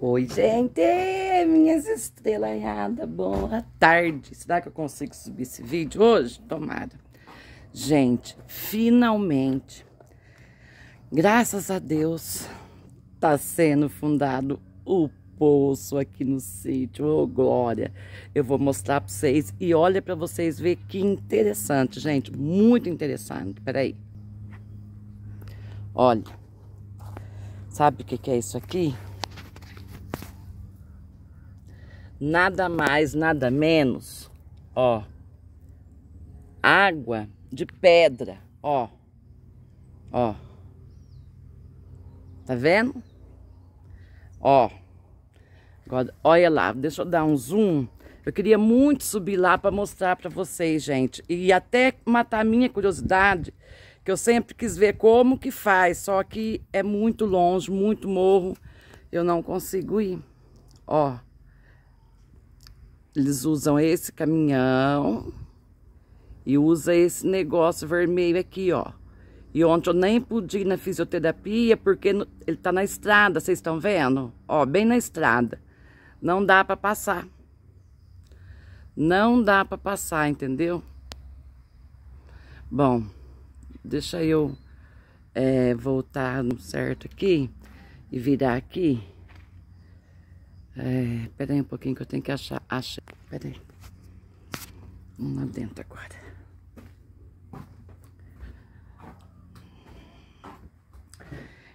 Oi, gente, minhas estrelanhadas, boa tarde. Será que eu consigo subir esse vídeo hoje? Tomara. Gente, finalmente, graças a Deus, tá sendo fundado o poço aqui no sítio. Ô, oh, glória! Eu vou mostrar para vocês e olha para vocês ver que interessante, gente, muito interessante. Peraí. Olha, sabe o que, que é isso aqui? nada mais, nada menos, ó, água de pedra, ó, ó, tá vendo? Ó, agora, olha lá, deixa eu dar um zoom, eu queria muito subir lá para mostrar para vocês, gente, e até matar a minha curiosidade, que eu sempre quis ver como que faz, só que é muito longe, muito morro, eu não consigo ir, ó, eles usam esse caminhão e usa esse negócio vermelho aqui, ó. E ontem eu nem pude ir na fisioterapia porque ele tá na estrada, vocês estão vendo? Ó, bem na estrada. Não dá para passar. Não dá para passar, entendeu? Bom, deixa eu é, voltar no certo aqui e virar aqui. É, aí um pouquinho que eu tenho que achar. Acha. Pera aí. Vamos lá dentro agora.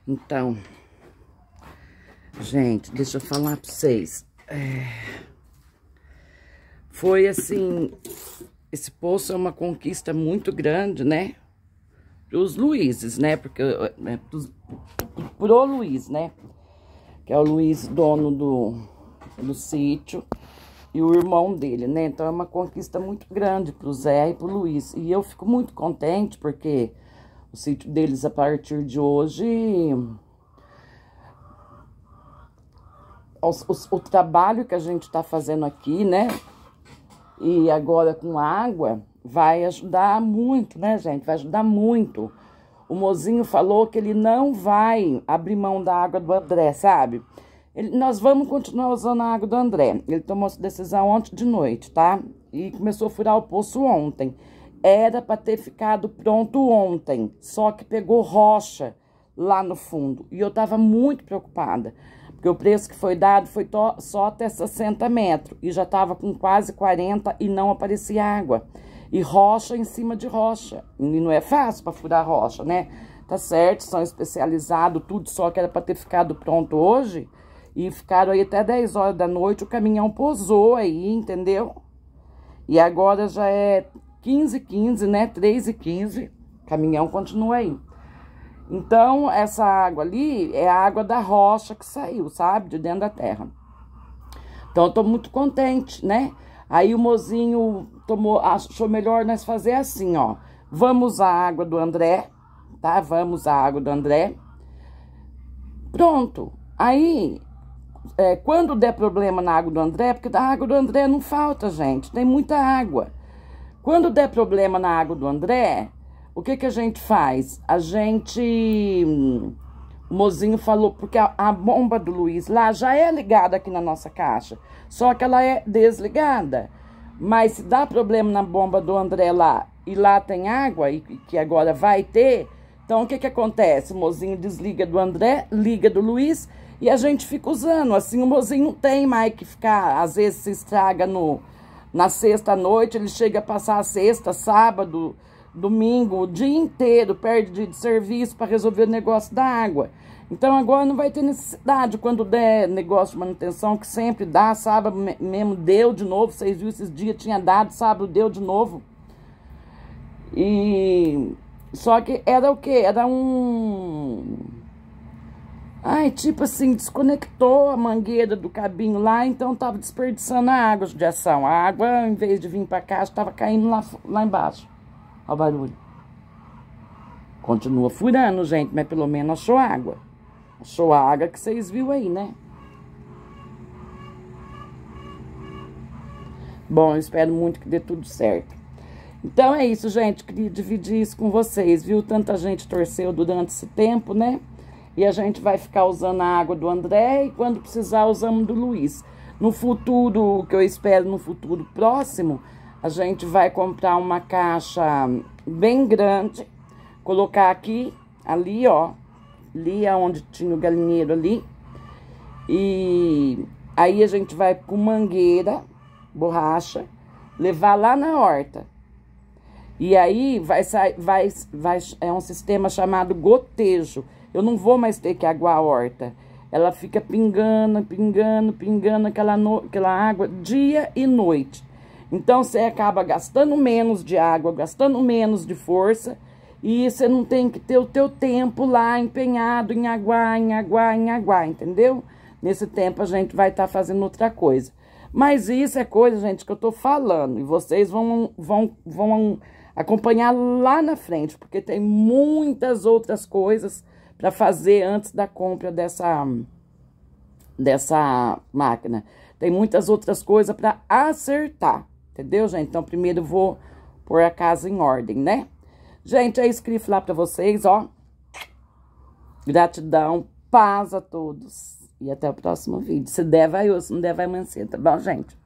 Então, gente, deixa eu falar pra vocês. É, foi assim, esse poço é uma conquista muito grande, né? Os Luizes, né? Porque é, é, pro Luiz, né? Que é o Luiz dono do pelo sítio e o irmão dele, né? Então é uma conquista muito grande para o Zé e para o Luiz. E eu fico muito contente porque o sítio deles a partir de hoje. O, o, o trabalho que a gente está fazendo aqui, né? E agora com água, vai ajudar muito, né, gente? Vai ajudar muito. O mozinho falou que ele não vai abrir mão da água do André, sabe? Ele, nós vamos continuar usando a água do André. Ele tomou essa decisão ontem de noite, tá? E começou a furar o poço ontem. Era para ter ficado pronto ontem, só que pegou rocha lá no fundo. E eu tava muito preocupada, porque o preço que foi dado foi só até 60 metros. E já tava com quase 40 e não aparecia água. E rocha em cima de rocha. E não é fácil para furar rocha, né? Tá certo, são especializados, tudo, só que era para ter ficado pronto hoje. E ficaram aí até 10 horas da noite, o caminhão posou aí, entendeu? E agora já é 15 15 né? 3 e 15 o caminhão continua aí. Então, essa água ali é a água da rocha que saiu, sabe? De dentro da terra. Então, eu tô muito contente, né? Aí o mozinho tomou, achou melhor nós fazer assim, ó. Vamos à água do André, tá? Vamos à água do André. Pronto. Aí, é, quando der problema na água do André, porque da água do André não falta, gente, tem muita água. Quando der problema na água do André, o que, que a gente faz? A gente. Hum, o mozinho falou, porque a, a bomba do Luiz lá já é ligada aqui na nossa caixa, só que ela é desligada. Mas se dá problema na bomba do André lá e lá tem água, e que agora vai ter, então, o que que acontece? O mozinho desliga do André, liga do Luiz e a gente fica usando. Assim, o mozinho tem mais que ficar, às vezes se estraga no, na sexta-noite, ele chega a passar a sexta, sábado, domingo, o dia inteiro, perde dia de serviço para resolver o negócio da água. Então, agora não vai ter necessidade, quando der negócio de manutenção, que sempre dá, sábado mesmo deu de novo, vocês viram esses dias, tinha dado, sábado deu de novo. E só que era o quê? Era um... Ai, tipo assim, desconectou a mangueira do cabinho lá, então tava desperdiçando a água de ação. A água, em vez de vir pra cá, estava caindo lá, lá embaixo. Olha o barulho. Continua furando, gente, mas pelo menos achou água. Achou a água que vocês viram aí, né? Bom, espero muito que dê tudo certo. Então é isso, gente, queria dividir isso com vocês, viu? Tanta gente torceu durante esse tempo, né? E a gente vai ficar usando a água do André e quando precisar usamos do Luiz. No futuro, que eu espero no futuro próximo, a gente vai comprar uma caixa bem grande, colocar aqui, ali, ó, ali é onde tinha o galinheiro ali. E aí a gente vai com mangueira, borracha, levar lá na horta. E aí vai sair, vai, vai, é um sistema chamado gotejo. Eu não vou mais ter que aguar a horta. Ela fica pingando, pingando, pingando aquela, no, aquela água dia e noite. Então você acaba gastando menos de água, gastando menos de força. E você não tem que ter o teu tempo lá empenhado em aguar, em aguar, em aguar, entendeu? Nesse tempo a gente vai estar tá fazendo outra coisa. Mas isso é coisa, gente, que eu tô falando. E vocês vão, vão, vão acompanhar lá na frente, porque tem muitas outras coisas para fazer antes da compra dessa dessa máquina. Tem muitas outras coisas para acertar, entendeu, gente? Então primeiro vou pôr a casa em ordem, né? Gente, é isso que eu falar para vocês, ó. Gratidão, paz a todos e até o próximo vídeo. Se der, vai eu. se não der, vai amanhã, tá bom, gente?